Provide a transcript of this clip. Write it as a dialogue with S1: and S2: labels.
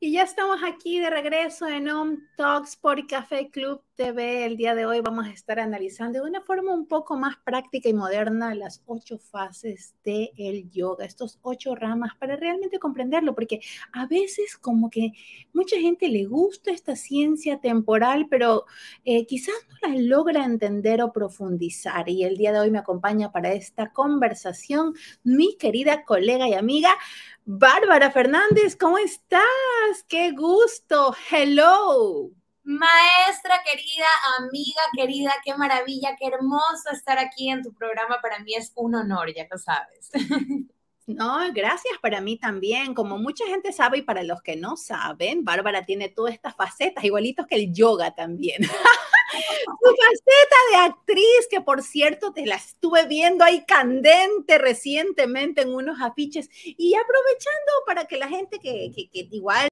S1: Y ya estamos aquí de regreso en Home Talks por Café Club TV. El día de hoy vamos a estar analizando de una forma un poco más práctica y moderna las ocho fases del yoga, estos ocho ramas, para realmente comprenderlo, porque a veces como que mucha gente le gusta esta ciencia temporal, pero eh, quizás no la logra entender o profundizar. Y el día de hoy me acompaña para esta conversación mi querida colega y amiga Bárbara Fernández, ¿cómo estás? ¡Qué gusto! ¡Hello!
S2: Maestra querida, amiga querida, qué maravilla, qué hermoso estar aquí en tu programa. Para mí es un honor, ya lo sabes.
S1: No, gracias para mí también. Como mucha gente sabe y para los que no saben, Bárbara tiene todas estas facetas, igualitos que el yoga también. tu faceta de actriz, que por cierto te la estuve viendo ahí candente
S2: recientemente en unos afiches. Y aprovechando para que la gente que, que igual